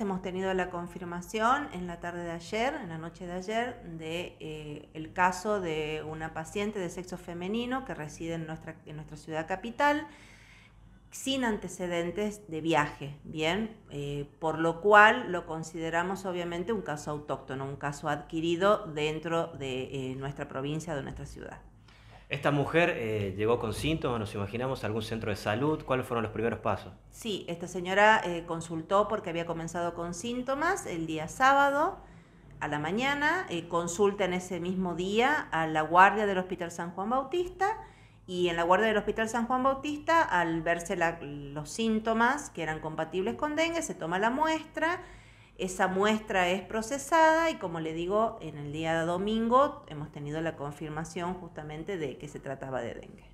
Hemos tenido la confirmación en la tarde de ayer, en la noche de ayer, de eh, el caso de una paciente de sexo femenino que reside en nuestra, ciudad capital sin antecedentes de viaje, ¿bien? Eh, por lo cual lo consideramos obviamente un caso autóctono, un caso adquirido dentro de eh, nuestra provincia, de nuestra ciudad. Esta mujer eh, llegó con síntomas, nos imaginamos, a algún centro de salud. ¿Cuáles fueron los primeros pasos? Sí, esta señora eh, consultó porque había comenzado con síntomas el día sábado a la mañana, eh, consulta en ese mismo día a la guardia del Hospital San Juan Bautista y en la guardia del Hospital San Juan Bautista, al verse los síntomas que eran compatibles con dengue, se toma la muestra esa muestra es procesada y como le digo, en el día domingo hemos tenido la confirmación justamente de que se trataba de dengue.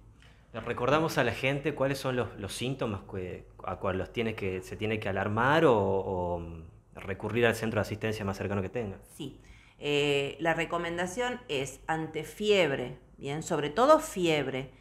Recordamos a la gente cuáles son los, síntomas a cuáles que, se tiene que alarmar o, mm, recurrir al centro de asistencia más cercano que tenga. Sí, eh, la recomendación es ante fiebre, bien, sobre todo fiebre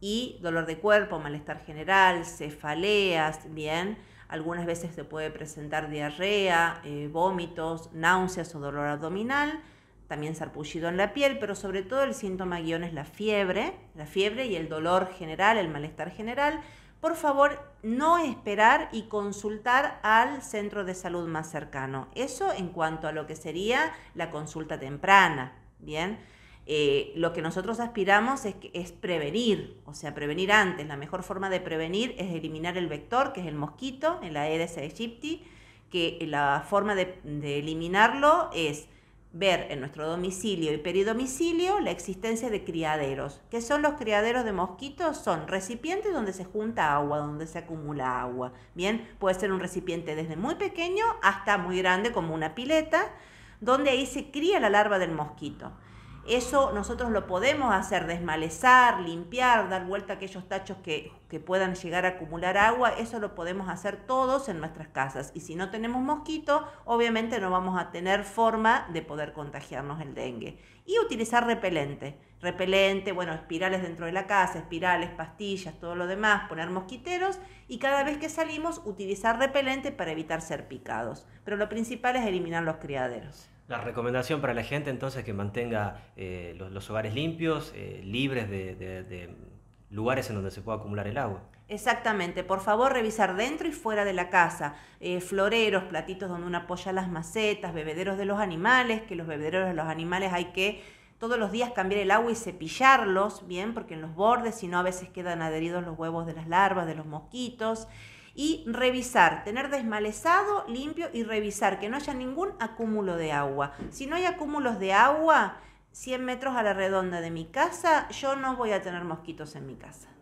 y dolor de cuerpo, malestar general, cefaleas, bien, algunas veces se puede presentar diarrea, eh, vómitos, náuseas o dolor abdominal, también sarpullido en la piel, pero sobre todo el síntoma guión es la fiebre, la fiebre y el dolor general, el malestar general. Por favor, no esperar y consultar al centro de salud más cercano. Eso en cuanto a lo que sería la consulta temprana, ¿bien? Eh, lo que nosotros aspiramos es, prevenir, o sea, prevenir antes. La mejor forma de prevenir es eliminar el vector, que es el mosquito, en la Aedes aegypti, que la forma de, eliminarlo es ver en nuestro domicilio y peridomicilio la existencia de criaderos. ¿Qué son los criaderos de mosquitos? Son recipientes donde se junta agua, donde se acumula agua. Bien, puede ser un recipiente desde muy pequeño hasta muy grande como una pileta, donde ahí se cría la larva del mosquito. Eso nosotros lo podemos hacer, desmalezar, limpiar, dar vuelta a aquellos tachos que, que, puedan llegar a acumular agua, eso lo podemos hacer todos en nuestras casas. Y si no tenemos mosquito, obviamente no vamos a tener forma de poder contagiarnos el dengue. Y utilizar repelente, repelente, bueno, espirales dentro de la casa, espirales, pastillas, todo lo demás, poner mosquiteros y cada vez que salimos utilizar repelente para evitar ser picados. Pero lo principal es eliminar los criaderos. La recomendación para la gente entonces que mantenga eh, los, hogares limpios, eh, libres de, lugares en donde se pueda acumular el agua. Exactamente, por favor revisar dentro y fuera de la casa, eh, floreros, platitos donde uno apoya las macetas, bebederos de los animales, que los bebederos de los animales hay que todos los días cambiar el agua y cepillarlos, bien, porque en los bordes, si no a veces quedan adheridos los huevos de las larvas, de los mosquitos y revisar, tener desmalezado, limpio y revisar que no haya ningún acúmulo de agua. Si no hay acúmulos de agua, 100 metros a la redonda de mi casa, yo no voy a tener mosquitos en mi casa.